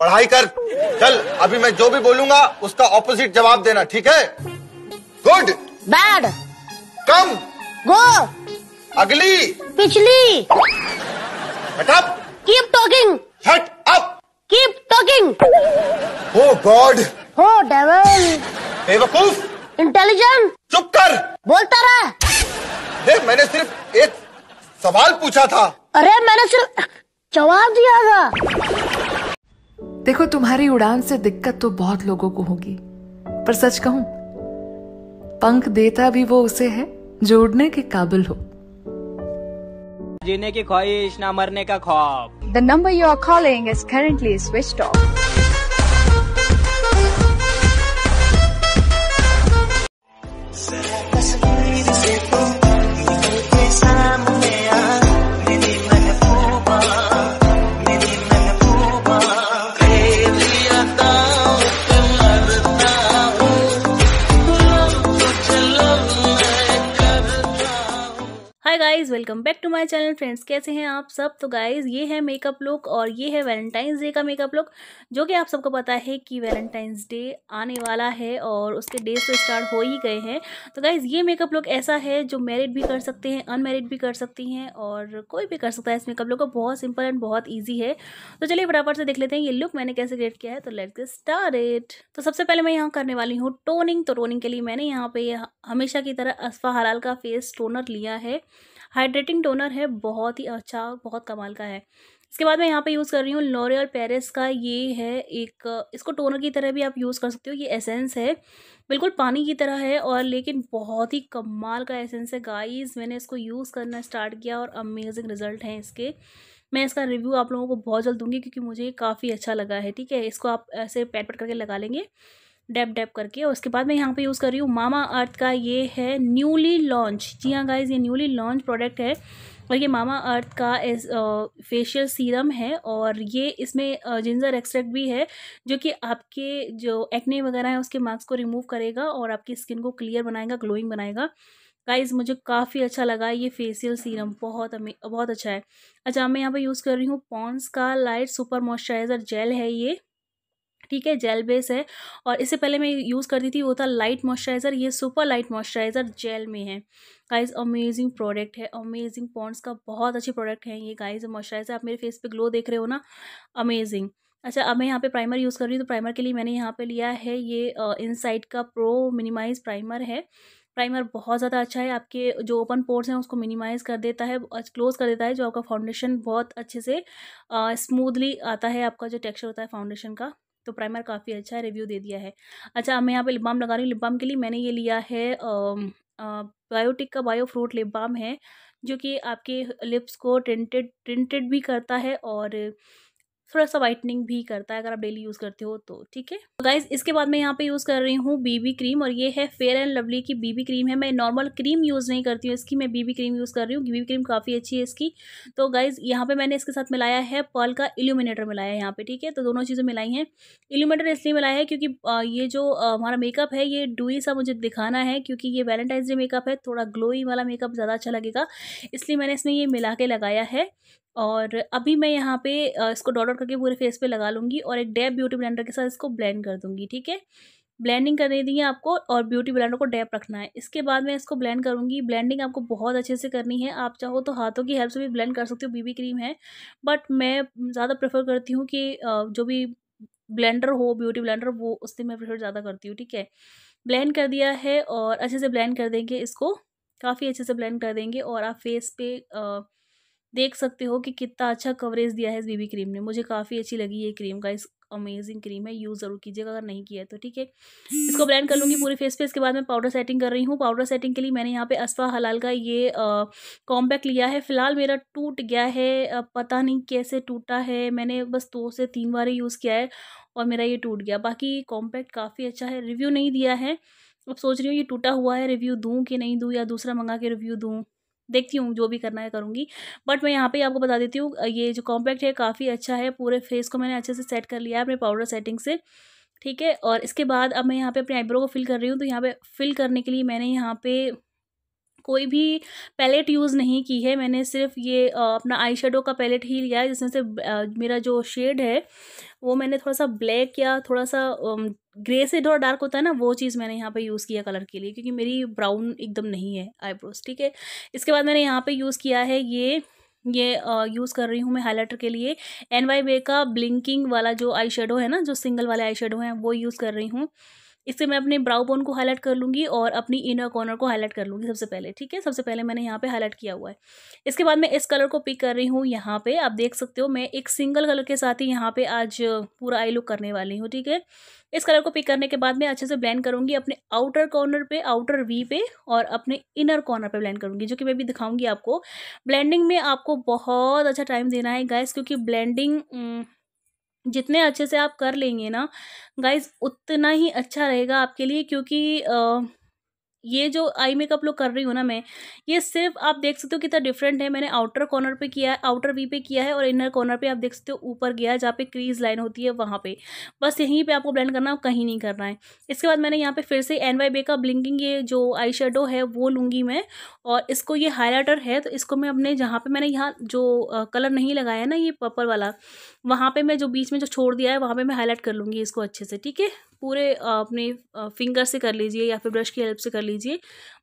पढ़ाई कर चल अभी मैं जो भी बोलूंगा उसका ऑपोजिट जवाब देना ठीक है गुड बैड कम गो अगली पिछली हट कीप टॉकिंग हट up keep talking oh god oh devil बेवकूफ इंटेलिजेंट चुप कर बोलता रहा अरे मैंने सिर्फ एक सवाल पूछा था अरे मैंने सिर्फ जवाब दिया था देखो तुम्हारी उड़ान से दिक्कत तो बहुत लोगों को होगी पर सच कहूं पंख देता भी वो उसे है जो उड़ने के काबिल हो जीने की ख्वाहिश ना मरने का ख्वाब the number you are calling is currently switch off friends कैसे हैं आप सब तो गाइज ये है मेकअप लुक और ये है वैलेंटाइंस डे का मेकअप लुक जो कि आप सबको पता है कि वैलेंटाइंस डे आने वाला है और उसके डे तो स्टार्ट हो ही गए हैं तो गाइज ये मेकअप लुक ऐसा है जो मैरिड भी कर सकते हैं अनमेरिड भी कर सकती हैं और कोई भी कर सकता है इस मेकअप लुक को बहुत सिंपल एंड बहुत ईजी है तो चलिए बराबर से देख लेते हैं ये लुक मैंने कैसे क्रिएट किया है तो लेट दिस स्टार इट तो सबसे पहले मैं यहाँ करने वाली हूँ टोनिंग तो टोनिंग के लिए मैंने यहाँ पे हमेशा की तरह असफा हलाल का फेस टोनर लिया है हाइड्रेटिंग टोनर है बहुत ही अच्छा बहुत कमाल का है इसके बाद मैं यहाँ पे यूज़ कर रही हूँ लॉरियल पेरिस का ये है एक इसको टोनर की तरह भी आप यूज़ कर सकते हो ये एसेंस है बिल्कुल पानी की तरह है और लेकिन बहुत ही कमाल का एसेंस है गाइस मैंने इसको यूज़ करना स्टार्ट किया और अमेजिंग रिजल्ट हैं इसके मैं इसका रिव्यू आप लोगों को बहुत जल्द दूंगी क्योंकि मुझे काफ़ी अच्छा लगा है ठीक है इसको आप ऐसे पैट पैट करके लगा लेंगे डैप डैप करके और उसके बाद मैं यहाँ पे यूज़ कर रही हूँ मामा अर्थ का ये है न्यूली लॉन्च जी हाँ गाइज़ ये न्यूली लॉन्च प्रोडक्ट है और ये मामा अर्थ का इस फेशियल सीरम है और ये इसमें जिंजर एक्सट्रैक्ट भी है जो कि आपके जो एक्ने वगैरह है उसके मार्क्स को रिमूव करेगा और आपकी स्किन को क्लियर बनाएगा ग्लोइंग बनाएगा गाइज़ मुझे काफ़ी अच्छा लगा ये फेशियल सीरम बहुत अमे बहुत अच्छा है अच्छा मैं यहाँ पे यूज़ कर रही हूँ पॉन्स का लाइट सुपर मॉइस्चराइज़र जेल है ये ठीक है जेल बेस है और इससे पहले मैं यूज़ करती थी वो था लाइट मॉइस्चराइज़र ये सुपर लाइट मॉइस्चराइज़र जेल में है गाइज अमेजिंग प्रोडक्ट है अमेजिंग पॉन्ड्स का बहुत अच्छे प्रोडक्ट है ये गाइज मॉइस्चराइज़र आप मेरे फेस पर ग्लो देख रहे हो ना अमेजिंग अच्छा अब मैं यहाँ पे प्राइमर यूज़ कर रही हूँ तो प्राइमर के लिए मैंने यहाँ पे लिया है ये इनसाइड का प्रो मिनिमाइज प्राइमर है प्राइमर बहुत ज़्यादा अच्छा है आपके जो ओपन पोर्ट्स हैं उसको मिनिमाइज़ कर देता है क्लोज कर देता है जो आपका फाउंडेशन बहुत अच्छे से स्मूथली आता है आपका जो टेक्स्चर होता है फाउंडेशन का तो प्राइमर काफ़ी अच्छा रिव्यू दे दिया है अच्छा मैं यहाँ पे लिप बाम लगा रही हूँ लिप बाम के लिए मैंने ये लिया है बायोटिक का बायो फ्रूट लिप बाम है जो कि आपके लिप्स को टेंटेड टेंटेड भी करता है और थोड़ा सा वाइटनिंग भी करता है अगर आप डेली यूज़ करते हो तो ठीक है तो गाइज इसके बाद मैं यहाँ पे यूज़ कर रही हूँ बीबी क्रीम और ये है फेयर एंड लवली की बीबी क्रीम है मैं नॉर्मल क्रीम यूज़ नहीं करती हूँ इसकी मैं बीबी क्रीम यूज़ कर रही हूँ बीबी क्रीम काफ़ी अच्छी है इसकी तो गाइज यहाँ पर मैंने इसके साथ मिलाया है पर्ल का इल्यूमिनेटर मिलाया है यहाँ पर ठीक है तो दोनों चीज़ें मिलाई हैं इल्यूमिनेटर इसलिए मिलाया है क्योंकि ये जो हमारा मेकअप है ये डुई सा मुझे दिखाना है क्योंकि ये वैलेंटाइन डे मेकअप है थोड़ा ग्लोई वाला मेकअप ज़्यादा अच्छा लगेगा इसलिए मैंने इसमें ये मिला के लगाया है और अभी मैं यहाँ पे इसको डॉट डॉट करके पूरे फेस पे लगा लूँगी और एक डैप ब्यूटी ब्लेंडर के साथ इसको ब्लेंड कर दूँगी ठीक है ब्लेंडिंग करने दी है आपको और ब्यूटी ब्लेंडर को डैप रखना है इसके बाद मैं इसको ब्लेंड करूँगी ब्लेंडिंग आपको बहुत अच्छे से करनी है आप चाहो तो हाथों की हेल्प से भी ब्लेंड कर सकते हो बीबी क्रीम है बट मैं ज़्यादा प्रेफर करती हूँ कि जो भी ब्लेंडर हो ब्यूटी ब्लेंडर वो उससे मैं प्रेफर ज़्यादा करती हूँ ठीक है ब्लेंड कर दिया है और अच्छे से ब्लेंड कर देंगे इसको काफ़ी अच्छे से ब्लेंड कर देंगे और आप फेस पे आ, देख सकते हो कि कितना अच्छा कवरेज दिया है इस बीबी क्रीम ने मुझे काफ़ी अच्छी लगी ये क्रीम का इस अमेजिंग क्रीम है यूज़ ज़रूर कीजिएगा अगर नहीं किया है तो ठीक है इसको ब्लेंड कर लूँगी पूरे फेस पे इसके बाद मैं पाउडर सेटिंग कर रही हूँ पाउडर सेटिंग के लिए मैंने यहाँ पे अस्वा हलाल का ये कॉम्पैक्ट लिया है फिलहाल मेरा टूट गया है पता नहीं कैसे टूटा है मैंने बस दो से तीन बार यूज़ किया है और मेरा ये टूट गया बाकी कॉम्पैक्ट काफ़ी अच्छा है रिव्यू नहीं दिया है अब सोच रही हूँ ये टूटा हुआ है रिव्यू दूँ कि नहीं दूँ या दूसरा मंगा के रिव्यू दूँ देखती हूँ जो भी करना है करूँगी बट मैं यहाँ पे आपको बता देती हूँ ये जो कॉम्पैक्ट है काफ़ी अच्छा है पूरे फेस को मैंने अच्छे से सेट कर लिया है अपने पाउडर सेटिंग से ठीक है और इसके बाद अब मैं यहाँ पे अपने आईब्रो को फिल कर रही हूँ तो यहाँ पे फिल करने के लिए मैंने यहाँ पे कोई भी पैलेट यूज़ नहीं की है मैंने सिर्फ ये अपना आई शेडो का पैलेट ही लिया है जिसमें से मेरा जो शेड है वो मैंने थोड़ा सा ब्लैक या थोड़ा सा ग्रे से थोड़ा डार्क होता है ना वो चीज़ मैंने यहाँ पे यूज़ किया कलर के लिए क्योंकि मेरी ब्राउन एकदम नहीं है आईब्रोज ठीक है इसके बाद मैंने यहाँ पर यूज़ किया है ये ये यूज़ कर रही हूँ मैं हाईलाइटर के लिए एन वाई बे का ब्लिंकिंग वाला जो आई शेडो है ना जो सिंगल वाले आई शेडो हैं वो यूज़ कर रही हूँ इससे मैं अपने ब्राउ बोन को हाईलाइट कर लूँगी और अपनी इनर कॉर्नर को हाईलाइट कर लूँगी सबसे पहले ठीक है सबसे पहले मैंने यहाँ पे हाईलाइट किया हुआ है इसके बाद मैं इस कलर को पिक कर रही हूँ यहाँ पे आप देख सकते हो मैं एक सिंगल कलर के साथ ही यहाँ पे आज पूरा आई लुक करने वाली हूँ ठीक है इस कलर को पिक करने के बाद मैं अच्छे से ब्लैंड करूँगी अपने आउटर कॉर्नर पर आउटर वी पे और अपने इनर कॉर्नर पर ब्लैंड करूँगी जो कि मैं भी दिखाऊंगी आपको ब्लैंडिंग में आपको बहुत अच्छा टाइम देना है गैस क्योंकि ब्लैंडिंग जितने अच्छे से आप कर लेंगे ना गाइज उतना ही अच्छा रहेगा आपके लिए क्योंकि ये जो आई मेकअप लोग कर रही हूँ ना मैं ये सिर्फ आप देख सकते हो कितना डिफरेंट है मैंने आउटर कॉर्नर पे किया है आउटर वी पे किया है और इनर कॉर्नर पे आप देख सकते हो ऊपर गया है जहाँ पे क्रीज लाइन होती है वहाँ पे बस यहीं पे आपको ब्लेंड करना है कहीं नहीं करना है इसके बाद मैंने यहाँ पे फिर से एन वाई बे का ब्लिंकिंग ये जो आई शेडो है वो लूँगी मैं और इसको ये हाईलाइटर है तो इसको मैं अपने जहाँ पर मैंने यहाँ जो कलर नहीं लगाया ना ये पर्पल वाला वहाँ पर मैं जो बीच में जो छोड़ दिया है वहाँ पर मैं हाईलाइट कर लूँगी इसको अच्छे से ठीक है पूरे अपने फिंगर से कर लीजिए या फिर ब्रश की हेल्प से कर लीजिए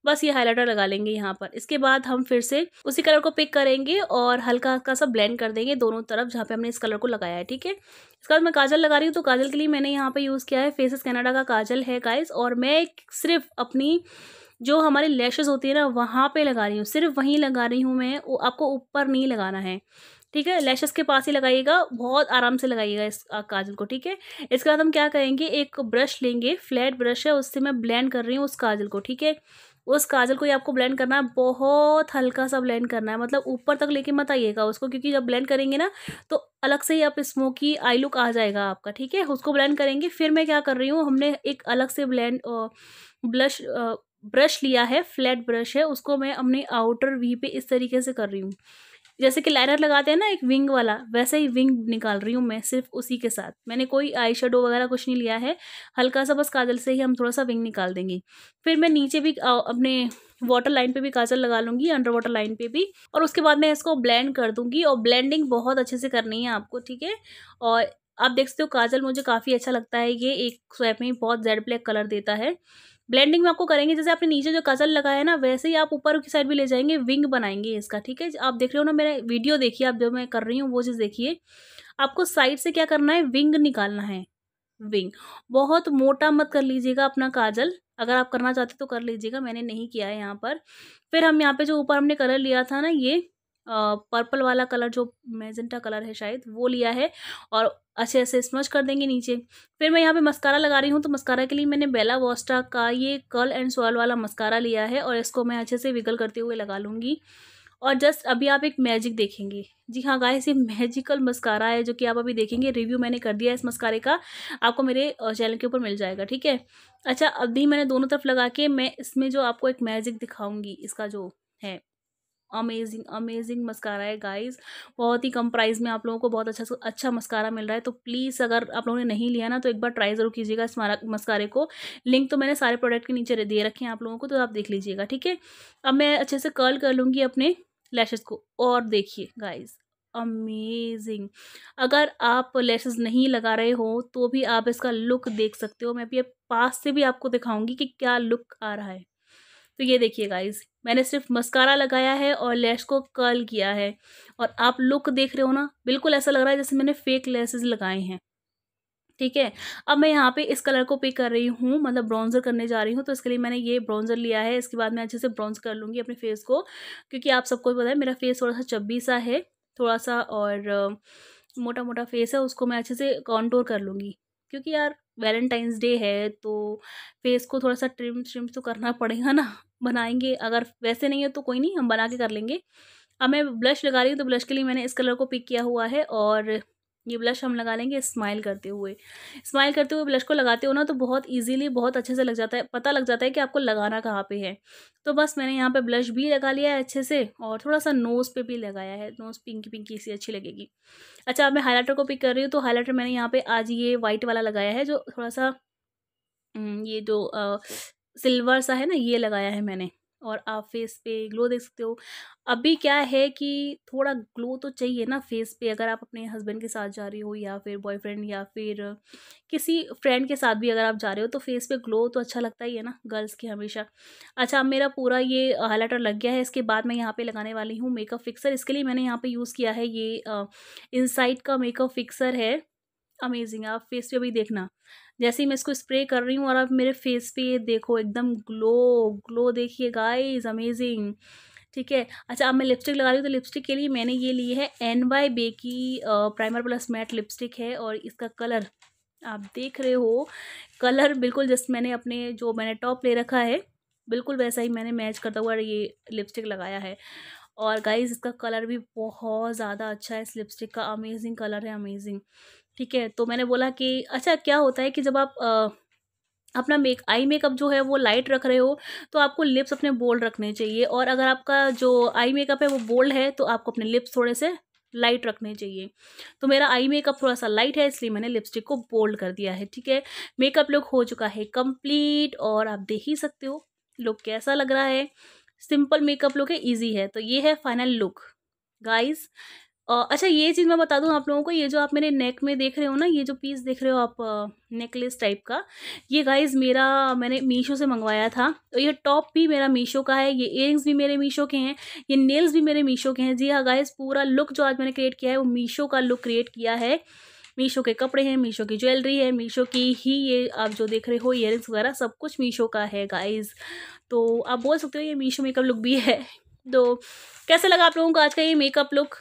बस ये हाइलाइटर लगा लेंगे यहाँ पर इसके बाद हम फिर से उसी कलर को पिक करेंगे और हल्का हल्का सा ब्लेंड कर देंगे दोनों तरफ जहाँ पे हमने इस कलर को लगाया है ठीक है इसके बाद मैं काजल लगा रही हूँ तो काजल के लिए मैंने यहाँ पर यूज़ किया है फेसेस कैनाडा का काजल है काइज और मैं सिर्फ अपनी जो हमारी लैशेज़ होती है ना वहाँ पे लगा रही हूँ सिर्फ वहीं लगा रही हूँ मैं वो आपको ऊपर नहीं लगाना है ठीक है लैशेज़ के पास ही लगाइएगा बहुत आराम से लगाइएगा इस काजल को ठीक है इसके बाद हम क्या करेंगे एक ब्रश लेंगे फ्लैट ब्रश है उससे मैं ब्लेंड कर रही हूँ उस काजल को ठीक है उस काजल को ही आपको ब्लेंड करना है बहुत हल्का सा ब्लेंड करना है मतलब ऊपर तक लेके मत आइएगा उसको क्योंकि जब ब्लेंड करेंगे ना तो अलग से ही आप स्मोकी आई लुक आ जाएगा आपका ठीक है उसको ब्लेंड करेंगे फिर मैं क्या कर रही हूँ हमने एक अलग से ब्लेंड ब्लश ब्रश लिया है फ्लैट ब्रश है उसको मैं अपने आउटर वी पे इस तरीके से कर रही हूँ जैसे कि लाइनर लगाते हैं ना एक विंग वाला वैसे ही विंग निकाल रही हूँ मैं सिर्फ उसी के साथ मैंने कोई आई शेडो वगैरह कुछ नहीं लिया है हल्का सा बस काजल से ही हम थोड़ा सा विंग निकाल देंगे फिर मैं नीचे भी अपने वाटर लाइन पे भी काजल लगा लूँगी अंडर वाटर लाइन पे भी और उसके बाद मैं इसको ब्लेंड कर दूँगी और ब्लेंडिंग बहुत अच्छे से करनी है आपको ठीक है और आप देख सकते हो काजल मुझे काफ़ी अच्छा लगता है ये एक स्वैप में बहुत जेड ब्लैक कलर देता है ब्लेंडिंग में आपको करेंगे जैसे आपने नीचे जो कजल लगाया है ना वैसे ही आप ऊपर की साइड भी ले जाएंगे विंग बनाएंगे इसका ठीक है आप देख रहे हो ना मेरा वीडियो देखिए आप जो मैं कर रही हूँ वो चीज़ देखिए आपको साइड से क्या करना है विंग निकालना है विंग बहुत मोटा मत कर लीजिएगा अपना काजल अगर आप करना चाहते तो कर लीजिएगा मैंने नहीं किया है यहाँ पर फिर हम यहाँ पे जो ऊपर हमने कलर लिया था ना ये पर्पल वाला कलर जो मेजेंटा कलर है शायद वो लिया है और अच्छे से स्मच कर देंगे नीचे फिर मैं यहाँ पे मस्कारा लगा रही हूँ तो मस्कारा के लिए मैंने बेला वॉस्टा का ये कर्ल एंड सॉल वाला मस्कारा लिया है और इसको मैं अच्छे से विगल करते हुए लगा लूँगी और जस्ट अभी आप एक मैजिक देखेंगे जी हाँ गाय से मैजिकल मस्कारा है जो कि आप अभी देखेंगे रिव्यू मैंने कर दिया है इस मस्कारे का आपको मेरे चैनल के ऊपर मिल जाएगा ठीक है अच्छा अभी मैंने दोनों तरफ लगा के मैं इसमें जो आपको एक मैजिक दिखाऊंगी इसका जो है अमेजिंग अमेजिंग मस्कारा है गाइस बहुत ही कम प्राइस में आप लोगों को बहुत अच्छा अच्छा मस्कारा मिल रहा है तो प्लीज़ अगर आप लोगों ने नहीं लिया ना तो एक बार ट्राई ज़रूर कीजिएगा इस मस्कारे को लिंक तो मैंने सारे प्रोडक्ट के नीचे दे रखे हैं आप लोगों को तो आप देख लीजिएगा ठीक है अब मैं अच्छे से कर्ल कर लूँगी अपने लैशेज़ को और देखिए गाइज़ अमेजिंग अगर आप लेसेस नहीं लगा रहे हो तो भी आप इसका लुक देख सकते हो मैं भी पास से भी आपको दिखाऊंगी कि क्या लुक आ रहा है तो ये देखिए गाइज मैंने सिर्फ मस्कारा लगाया है और लैश को कर्ल किया है और आप लुक देख रहे हो ना बिल्कुल ऐसा लग रहा है जैसे मैंने फेक लेसेस लगाए हैं ठीक है अब मैं यहाँ पे इस कलर को पिक कर रही हूँ मतलब ब्राउन्जर करने जा रही हूँ तो इसके लिए मैंने ये ब्राउन्जर लिया है इसके बाद मैं अच्छे से ब्राउन्ज कर लूँगी अपने फेस को क्योंकि आप सबको पता है मेरा फेस थोड़ा सा चब्बी सा है थोड़ा सा और मोटा मोटा फेस है उसको मैं अच्छे से कॉन्टोर कर लूँगी क्योंकि यार वैलेंटाइंस डे है तो फेस को थोड़ा सा ट्रिम श्रिम तो करना पड़ेगा ना बनाएंगे अगर वैसे नहीं है तो कोई नहीं हम बना के कर लेंगे अब मैं ब्लश लगा रही हूँ तो ब्लश के लिए मैंने इस कलर को पिक किया हुआ है और ये ब्लश हम लगा लेंगे स्माइल करते हुए स्माइल करते हुए ब्लश को लगाते हो ना तो बहुत इजीली बहुत अच्छे से लग जाता है पता लग जाता है कि आपको लगाना कहाँ पे है तो बस मैंने यहाँ पे ब्लश भी लगा लिया है अच्छे से और थोड़ा सा नोज़ पे भी लगाया है नोज़ पिंकी पिंकी इसी अच्छी लगेगी अच्छा अब मैं हाईलाइटर को पिक कर रही हूँ तो हाईलाइटर मैंने यहाँ पर आज ये वाइट वाला लगाया है जो थोड़ा सा हम्म, ये जो सिल्वर सा है ना ये लगाया है मैंने और आप फेस पे ग्लो देख सकते हो अभी क्या है कि थोड़ा ग्लो तो चाहिए ना फेस पे अगर आप अपने हस्बैंड के साथ जा रही हो या फिर बॉयफ्रेंड या फिर किसी फ्रेंड के साथ भी अगर आप जा रहे हो तो फेस पे ग्लो तो अच्छा लगता ही है ना गर्ल्स के हमेशा अच्छा मेरा पूरा ये हाईलाइटर लग गया है इसके बाद मैं यहाँ पर लगाने वाली हूँ मेकअप फिक्सर इसके लिए मैंने यहाँ पर यूज़ किया है ये इनसाइट का मेकअप फिक्सर है अमेजिंग आप फेस पे भी देखना जैसे ही मैं इसको स्प्रे कर रही हूँ और अब मेरे फेस पे ये देखो एकदम ग्लो ग्लो देखिए गाइज अमेजिंग ठीक है अच्छा अब मैं लिपस्टिक लगा रही हूँ तो लिपस्टिक के लिए मैंने ये ली है एन वाई बे की प्राइमर प्लस मैट लिपस्टिक है और इसका कलर आप देख रहे हो कलर बिल्कुल जस्ट मैंने अपने जो मैंने टॉप ले रखा है बिल्कुल वैसा ही मैंने मैच करता हुआ ये लिपस्टिक लगाया है और गाइज इसका कलर भी बहुत ज़्यादा अच्छा है इस लिपस्टिक का अमेजिंग कलर है अमेजिंग ठीक है तो मैंने बोला कि अच्छा क्या होता है कि जब आप आ, अपना मेक आई मेकअप जो है वो लाइट रख रहे हो तो आपको लिप्स अपने बोल्ड रखने चाहिए और अगर आपका जो आई मेकअप है वो बोल्ड है तो आपको अपने लिप्स थोड़े से लाइट रखने चाहिए तो मेरा आई मेकअप थोड़ा सा लाइट है इसलिए मैंने लिपस्टिक को बोल्ड कर दिया है ठीक है मेकअप लुक हो चुका है कंप्लीट और आप देख ही सकते हो लुक कैसा लग रहा है सिंपल मेकअप लुक है इजी है तो ये है फाइनल लुक गाइस अच्छा ये चीज़ मैं बता दूँ आप लोगों को ये जो आप मेरे नेक में देख रहे हो ना ये जो पीस देख रहे हो आप नेकलेस टाइप का ये गाइस मेरा मैंने मीशो से मंगवाया था तो ये टॉप भी मेरा मीशो का है ये इयरिंग्स भी मेरे मीशो के हैं ये नेल्स भी मेरे मीशो के हैं जी हाँ गाइज़ पूरा लुक जो आज मैंने क्रिएट किया है वो मीशो का लुक क्रिएट किया है मीशो के कपड़े हैं मीशो की ज्वेलरी है मीशो की ही ये आप जो देख रहे हो इयर वगैरह सब कुछ मीशो का है गाइज तो आप बोल सकते हो ये मीशो मेकअप लुक भी है तो कैसा लगा आप लोगों को आज का ये मेकअप लुक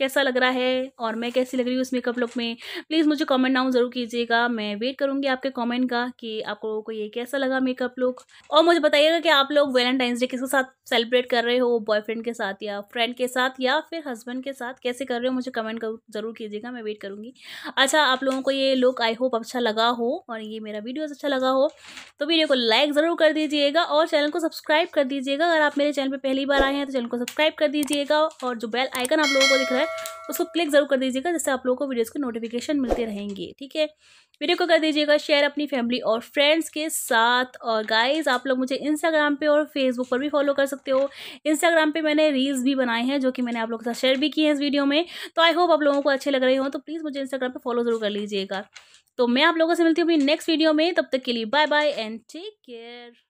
कैसा लग रहा है और मैं कैसी लग रही हूँ उस मेकअप लुक में प्लीज़ मुझे कमेंट डाउन ज़रूर कीजिएगा मैं वेट करूँगी आपके कमेंट का कि आप लोगों को ये कैसा लगा मेकअप लुक और मुझे बताइएगा कि आप लोग वैलेंटाइंस डे किसके साथ सेलिब्रेट कर रहे हो बॉयफ्रेंड के साथ या फ्रेंड के साथ या फिर हस्बैंड के साथ कैसे कर रहे हो मुझे कमेंट ज़रूर कीजिएगा मैं वेट करूँगी अच्छा आप लोगों को ये लुक आई होप अच्छा लगा हो और ये मेरा वीडियो अच्छा लगा हो तो वीडियो को लाइक ज़रूर कर दीजिएगा और चैनल को सब्सक्राइब कर दीजिएगा अगर आप मेरे चैनल पर पहली बार आए हैं तो चैनल को सब्सक्राइब कर दीजिएगा और जो बेल आइकन आप लोगों को दिख रहा है उसको क्लिक ज़रूर कर दीजिएगा जिससे आप लोगों को वीडियोज़ के नोटिफिकेशन मिलते रहेंगे ठीक है वीडियो को कर दीजिएगा शेयर अपनी फैमिली और फ्रेंड्स के साथ और गाइज आप लोग मुझे इंस्टाग्राम पे और फेसबुक पर भी फॉलो कर सकते हो इंस्टाग्राम पे मैंने रील्स भी बनाए हैं जो कि मैंने आप लोगों के साथ शेयर भी किए हैं इस वीडियो में तो आई होप आप लोगों को अच्छे लग रहे हो तो प्लीज़ मुझे इंस्टाग्राम पर फॉलो ज़रूर कर लीजिएगा तो मैं आप लोगों से मिलती हूँ अपनी नेक्स्ट वीडियो में तब तक के लिए bye bye and take care